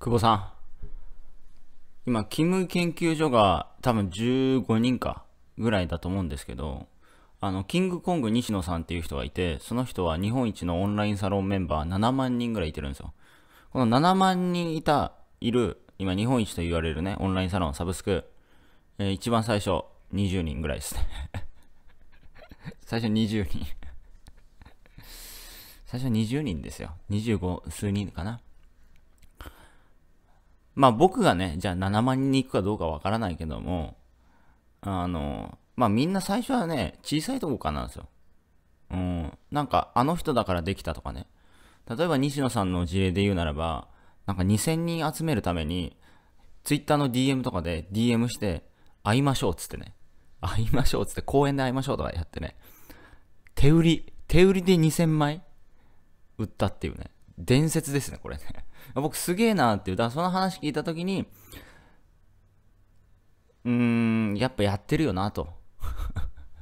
久保さん。今、勤務研究所が多分15人かぐらいだと思うんですけど、あの、キングコング西野さんっていう人がいて、その人は日本一のオンラインサロンメンバー7万人ぐらいいてるんですよ。この7万人いた、いる、今日本一と言われるね、オンラインサロン、サブスク、えー、一番最初、20人ぐらいですね。最初20人最初20人ですよ。25数人かな。まあ僕がね、じゃあ7万人に行くかどうかわからないけども、あの、まあみんな最初はね、小さいとこからなんですよ。うん。なんか、あの人だからできたとかね。例えば西野さんの事例で言うならば、なんか2000人集めるために、Twitter の DM とかで DM して、会いましょうっつってね。会いましょうっつって公園で会いましょうとかやってね。手売り、手売りで2000枚売ったっていうね。伝説ですね、これね。僕すげえなっていう。だからその話聞いた時に、うーん、やっぱやってるよなと。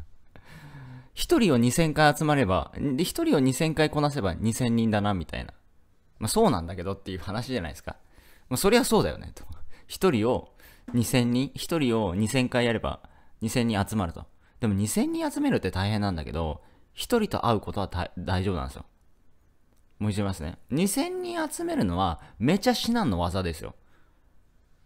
一人を2000回集まれば、で、一人を2000回こなせば2000人だな、みたいな。まあそうなんだけどっていう話じゃないですか。まあそりゃそうだよね、と。一人を2000人、一人を2000回やれば2000人集まると。でも2000人集めるって大変なんだけど、一人と会うことは大丈夫なんですよ。向いてますね。2000人集めるのはめちゃ至難の技ですよ。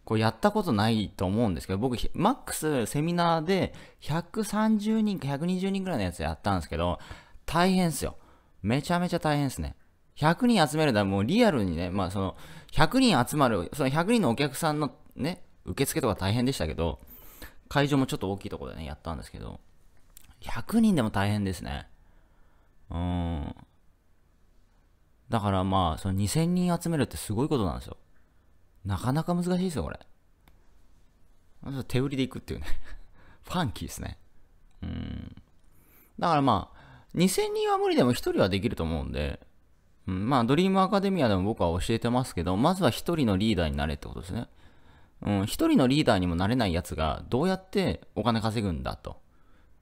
これやったことないと思うんですけど、僕、マックスセミナーで130人か120人ぐらいのやつやったんですけど、大変ですよ。めちゃめちゃ大変ですね。100人集めるのはもうリアルにね、まあその、100人集まる、その100人のお客さんのね、受付とか大変でしたけど、会場もちょっと大きいところでね、やったんですけど、100人でも大変ですね。うーん。だからまあ、その2000人集めるってすごいことなんですよ。なかなか難しいですよ、これ。手売りでいくっていうね ファンキーですね。うん。だからまあ、2000人は無理でも1人はできると思うんで、うん、まあ、ドリームアカデミアでも僕は教えてますけど、まずは1人のリーダーになれってことですね。うん、1人のリーダーにもなれないやつが、どうやってお金稼ぐんだと。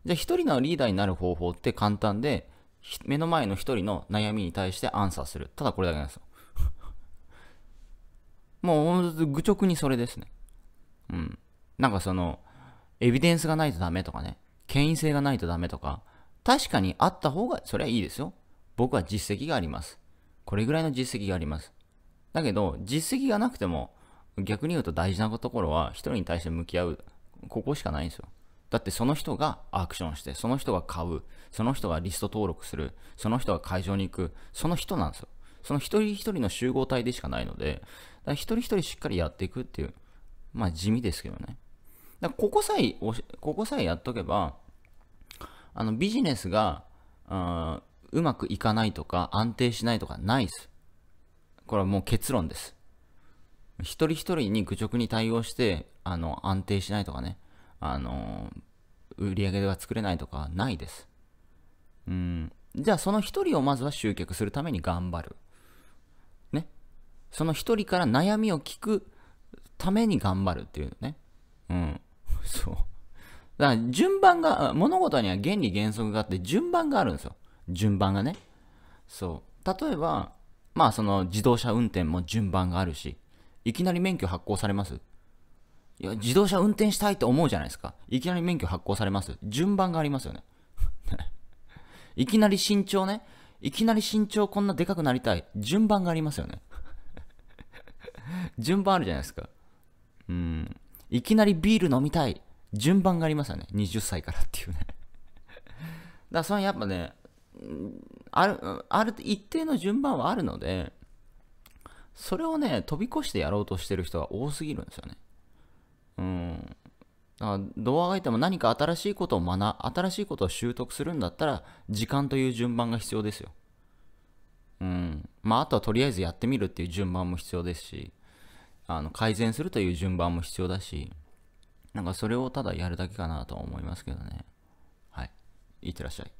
じゃあ、1人のリーダーになる方法って簡単で、目の前の一人の悩みに対してアンサーする。ただこれだけなんですよ。もう、愚直にそれですね。うん。なんかその、エビデンスがないとダメとかね、権威性がないとダメとか、確かにあった方が、それはいいですよ。僕は実績があります。これぐらいの実績があります。だけど、実績がなくても、逆に言うと大事なところは、一人に対して向き合う、ここしかないんですよ。だってその人がアクションして、その人が買う、その人がリスト登録する、その人が会場に行く、その人なんですよ。その一人一人の集合体でしかないので、だ一人一人しっかりやっていくっていう、まあ地味ですけどね。だここさえ、ここさえやっとけば、あのビジネスが、うまくいかないとか安定しないとかないです。これはもう結論です。一人一人に愚直に対応して、あの、安定しないとかね。あの、売り上げが作れないとかないです。うん。じゃあその一人をまずは集客するために頑張る。ね。その一人から悩みを聞くために頑張るっていうね。うん。そう。だから順番が、物事には原理原則があって順番があるんですよ。順番がね。そう。例えば、まあその自動車運転も順番があるし、いきなり免許発行されますいや、自動車運転したいって思うじゃないですか。いきなり免許発行されます。順番がありますよね。いきなり身長ね。いきなり身長こんなでかくなりたい。順番がありますよね。順番あるじゃないですか。うん。いきなりビール飲みたい。順番がありますよね。20歳からっていうね だからそやっぱね、ある、ある、一定の順番はあるので、それをね、飛び越してやろうとしてる人が多すぎるんですよね。あうあがいても何か新しいことを学新しいことを習得するんだったら時間という順番が必要ですよ。うん。まああとはとりあえずやってみるっていう順番も必要ですしあの改善するという順番も必要だしなんかそれをただやるだけかなとは思いますけどね。はい。いってらっしゃい。